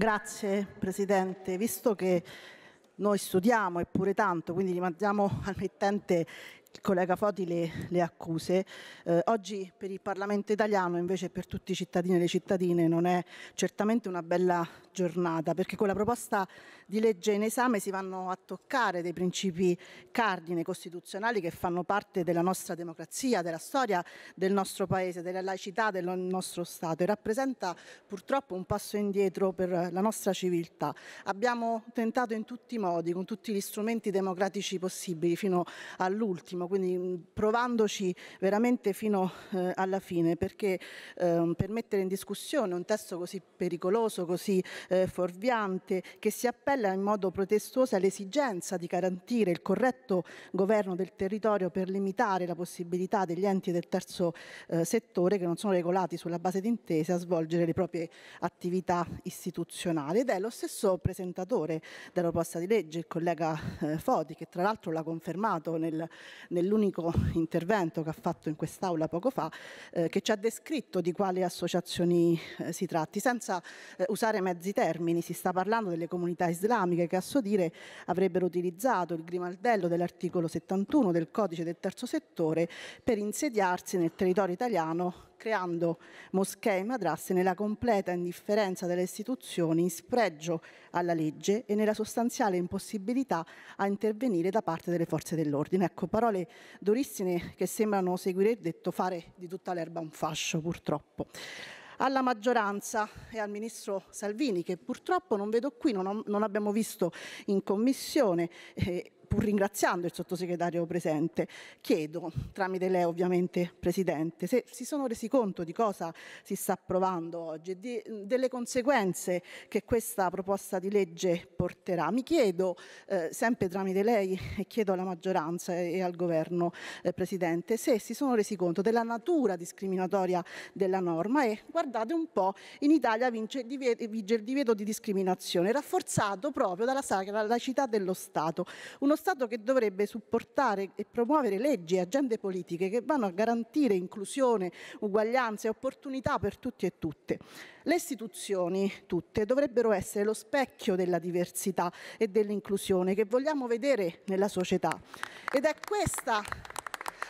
Grazie Presidente. Visto che noi studiamo eppure tanto, quindi rimandiamo al mittente il collega Foti le, le accuse. Eh, oggi per il Parlamento italiano, invece per tutti i cittadini e le cittadine, non è certamente una bella giornata, perché con la proposta di legge in esame si vanno a toccare dei principi cardine costituzionali che fanno parte della nostra democrazia, della storia del nostro Paese, della laicità del nostro Stato e rappresenta purtroppo un passo indietro per la nostra civiltà. Abbiamo tentato in tutti i modi, con tutti gli strumenti democratici possibili, fino all'ultimo massimo, quindi mm, provandoci veramente fino eh, alla fine, perché eh, per mettere in discussione un testo così pericoloso, così eh, fuorviante, che si appella in modo protestuoso all'esigenza di garantire il corretto governo del territorio per limitare la possibilità degli enti del terzo eh, settore che non sono regolati sulla base d'intesa a svolgere le proprie attività istituzionali ed è lo stesso presentatore della proposta di legge, il collega eh, Foti, che tra l'altro l'ha confermato nel, nell'unico intervento che ha fatto in quest'Aula poco fa, eh, che ci ha descritto di quali associazioni eh, si tratti, senza eh, usare mezzi termini. Si sta parlando delle comunità islamiche che a suo dire avrebbero utilizzato il grimaldello dell'articolo 71 del codice del terzo settore per insediarsi nel territorio italiano creando moschee e madrasse nella completa indifferenza delle istituzioni in spregio alla legge e nella sostanziale impossibilità a intervenire da parte delle forze dell'ordine. Ecco, parole durissime che sembrano seguire il detto fare di tutta l'erba un fascio, purtroppo alla maggioranza e al ministro Salvini, che purtroppo non vedo qui, non, ho, non abbiamo visto in commissione. Eh, pur ringraziando il sottosegretario presente, chiedo, tramite lei ovviamente Presidente, se si sono resi conto di cosa si sta approvando oggi e delle conseguenze che questa proposta di legge porterà. Mi chiedo, eh, sempre tramite lei, e chiedo alla maggioranza e, al governo eh, Presidente, se si sono resi conto della natura discriminatoria della norma e guardate un po', in Italia vince, divieto, vige il divieto di discriminazione, rafforzato proprio dalla sacra laicità dello Stato. Uno Stato che dovrebbe supportare e promuovere leggi e agende politiche che vanno a garantire inclusione, uguaglianza e opportunità per tutti e tutte. Le istituzioni tutte dovrebbero essere lo specchio della diversità e dell'inclusione che vogliamo vedere nella società. Ed è questa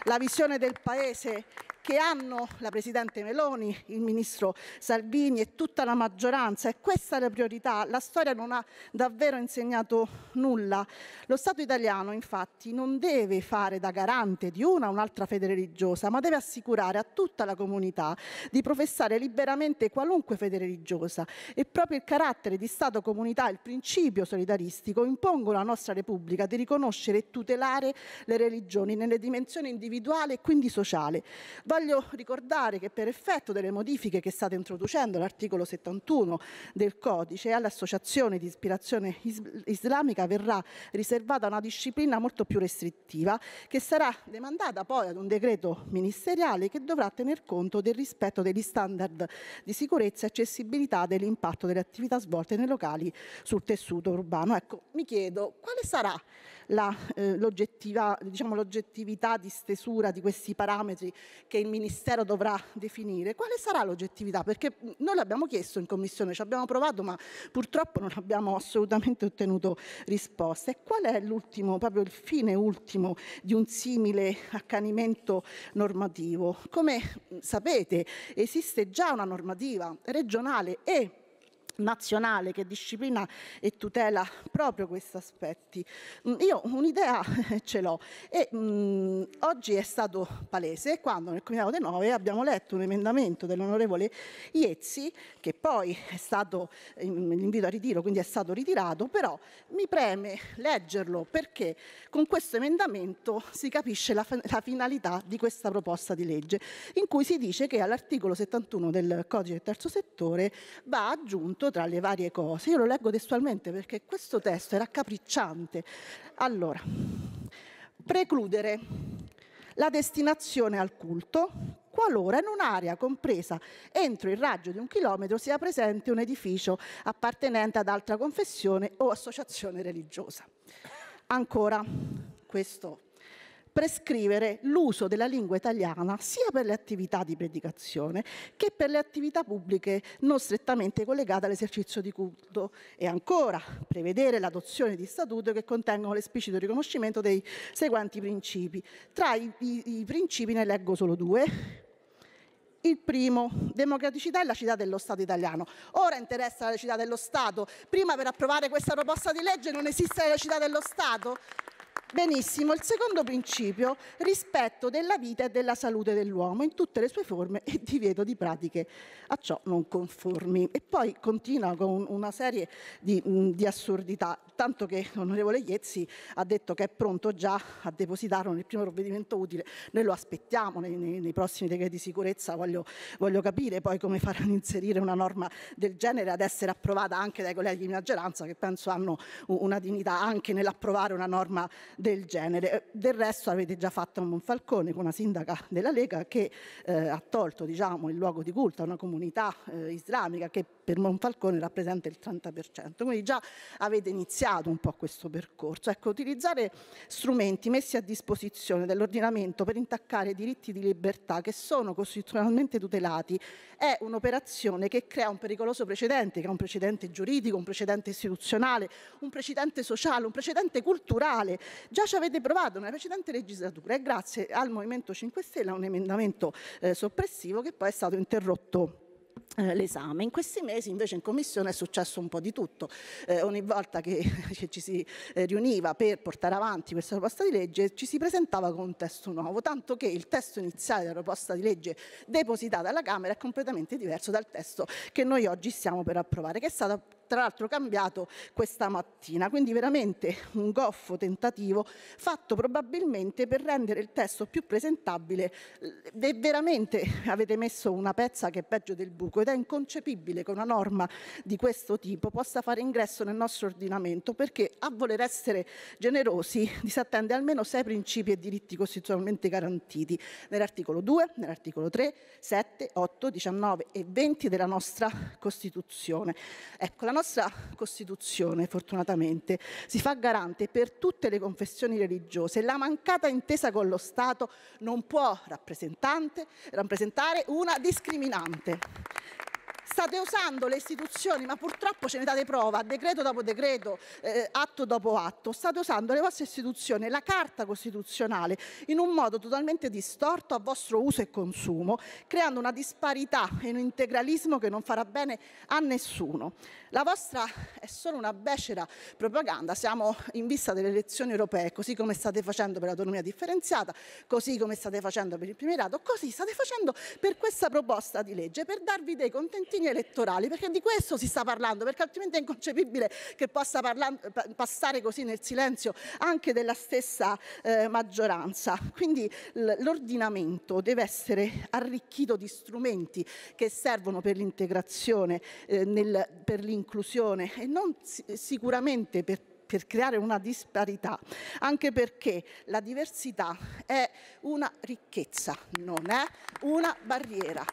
la visione del Paese che hanno la Presidente Meloni, il Ministro Salvini e tutta la maggioranza. E questa è la priorità. La storia non ha davvero insegnato nulla. Lo Stato italiano infatti non deve fare da garante di una o un'altra fede religiosa, ma deve assicurare a tutta la comunità di professare liberamente qualunque fede religiosa. E proprio il carattere di Stato comunità e il principio solidaristico impongono alla nostra Repubblica di riconoscere e tutelare le religioni nelle dimensioni individuali e quindi sociali. Voglio voglio ricordare che per effetto delle modifiche che state introducendo all'articolo 71 del codice all'associazione di ispirazione islamica verrà riservata una disciplina molto più restrittiva che sarà demandata poi ad un decreto ministeriale che dovrà tener conto del rispetto degli standard di sicurezza e accessibilità dell'impatto delle attività svolte nei locali sul tessuto urbano. Ecco, mi chiedo quale sarà eh, diciamo, l'oggettività eh, diciamo, di stesura di questi parametri che il Ministero dovrà definire, quale sarà l'oggettività? Perché noi l'abbiamo chiesto in Commissione, ci abbiamo provato, ma purtroppo non abbiamo assolutamente ottenuto risposta. E qual è l'ultimo, proprio il fine ultimo di un simile accanimento normativo? Come sapete esiste già una normativa regionale e nazionale che disciplina e tutela proprio questi aspetti. Mm, io un'idea ce l'ho e mh, mm, oggi è stato palese quando nel Comitato dei Nove abbiamo letto un emendamento dell'onorevole Iezzi che poi è stato mm, l'invito a ritiro, quindi è stato ritirato, però mi preme leggerlo perché con questo emendamento si capisce la, la finalità di questa proposta di legge in cui si dice che all'articolo 71 del codice del terzo settore va aggiunto tra le varie cose. Io lo leggo testualmente perché questo testo era capricciante. Allora, precludere la destinazione al culto qualora in un'area compresa entro il raggio di un chilometro sia presente un edificio appartenente ad altra confessione o associazione religiosa. Ancora, questo prescrivere l'uso della lingua italiana sia per le attività di predicazione che per le attività pubbliche non strettamente collegate all'esercizio di culto e ancora prevedere l'adozione di statuti che contengono l'esplicito riconoscimento dei seguenti principi. Tra i, i, i principi ne leggo solo due. Il primo, democraticità e la città dello Stato italiano. Ora interessa la città dello Stato. Prima per approvare questa proposta di legge non esiste la città dello Stato? Benissimo, il secondo principio, rispetto della vita e della salute dell'uomo in tutte le sue forme e divieto di pratiche a ciò non conformi. E poi continua con una serie di, mm, di assurdità, tanto che l'onorevole Iezzi ha detto che è pronto già a depositarlo nel primo provvedimento utile, noi lo aspettiamo nei, nei, nei prossimi decreti di sicurezza, voglio, voglio, capire poi come faranno inserire una norma del genere ad essere approvata anche dai colleghi di maggioranza che penso hanno una dignità anche nell'approvare una norma del genere. Eh, del resto avete già fatto un Monfalcone con una sindaca della Lega che eh, ha tolto diciamo, il luogo di culto a una comunità eh, islamica che per Monfalcone rappresenta il 30%. Quindi già avete iniziato un po' questo percorso. Ecco, utilizzare strumenti messi a disposizione dell'ordinamento per intaccare diritti di libertà che sono costituzionalmente tutelati è un'operazione che crea un pericoloso precedente, che è un precedente giuridico, un precedente istituzionale, un precedente sociale, un precedente culturale. Già ci avete provato nella precedente legislatura e grazie al Movimento 5 Stelle a un emendamento eh, soppressivo che poi è stato interrotto eh, l'esame. In questi mesi invece in Commissione è successo un po' di tutto. Eh, ogni volta che, ci si eh, riuniva per portare avanti questa proposta di legge ci si presentava con un testo nuovo, tanto che il testo iniziale della proposta di legge depositata alla Camera è completamente diverso dal testo che noi oggi stiamo per approvare, che è stato tra l'altro cambiato questa mattina. Quindi veramente un goffo tentativo fatto probabilmente per rendere il testo più presentabile. E veramente avete messo una pezza che è peggio del buco ed è inconcepibile che una norma di questo tipo possa fare ingresso nel nostro ordinamento perché a voler essere generosi disattende almeno sei principi e diritti costituzionalmente garantiti nell'articolo 2, nell'articolo 3, 7, 8, 19 e 20 della nostra Costituzione. Ecco, la nostra Costituzione, fortunatamente, si fa garante per tutte le confessioni religiose. La mancata intesa con lo Stato non può rappresentare una discriminante. State usando le istituzioni, ma purtroppo ce ne date prova, decreto dopo decreto, eh, atto dopo atto, state usando le vostre istituzioni, la Carta Costituzionale, in un modo totalmente distorto a vostro uso e consumo, creando una disparità e un integralismo che non farà bene a nessuno. La vostra è solo una becera propaganda, siamo in vista delle elezioni europee, così come state facendo per l'autonomia differenziata, così come state facendo per il primerato, così state facendo per questa proposta di legge, per darvi dei contentini fini elettorali, perché di questo si sta parlando, perché altrimenti è inconcepibile che possa passare così nel silenzio anche della stessa eh, maggioranza. Quindi l'ordinamento deve essere arricchito di strumenti che servono per l'integrazione, eh, per l'inclusione e non sicuramente per per creare una disparità, anche perché la diversità è una ricchezza, non è una barriera.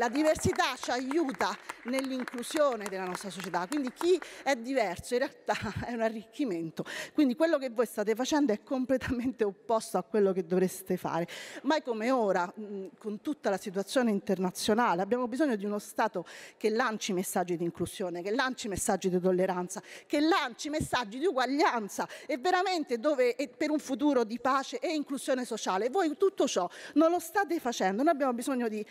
La diversità ci aiuta nell'inclusione della nostra società, quindi chi è diverso in realtà è un arricchimento. Quindi quello che voi state facendo è completamente opposto a quello che dovreste fare. Mai come ora, con tutta la situazione internazionale, abbiamo bisogno di uno Stato che lanci messaggi di inclusione, che lanci messaggi di tolleranza, che lanci messaggi di uguaglianza e veramente dove, e per un futuro di pace e inclusione sociale. Voi tutto ciò non lo state facendo, noi abbiamo bisogno di,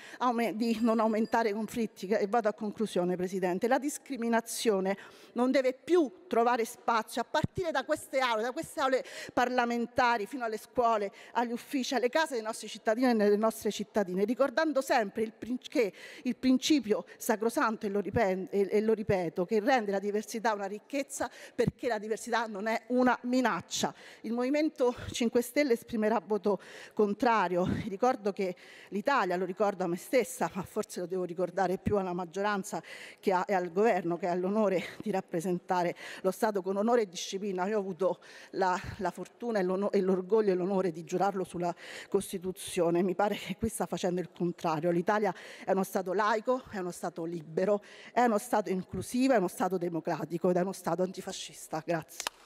di non non aumentare i conflitti e vado a conclusione Presidente, la discriminazione non deve più trovare spazio a partire da queste aule, da queste aule parlamentari fino alle scuole, agli uffici, alle case dei nostri cittadini e delle nostre cittadine, ricordando sempre il che il principio sacrosanto, e lo, e lo ripeto, che rende la diversità una ricchezza perché la diversità non è una minaccia. Il Movimento 5 Stelle esprimerà voto contrario. Ricordo che l'Italia, lo ricordo a me stessa, ha forse lo devo ricordare più alla maggioranza che ha, e al governo che ha l'onore di rappresentare lo Stato con onore e disciplina. Io ho avuto la, la fortuna e l'orgoglio e l'onore di giurarlo sulla Costituzione. Mi pare che qui sta facendo il contrario. L'Italia è uno Stato laico, è uno Stato libero, è uno Stato inclusivo, è uno Stato democratico ed è uno Stato antifascista. Grazie.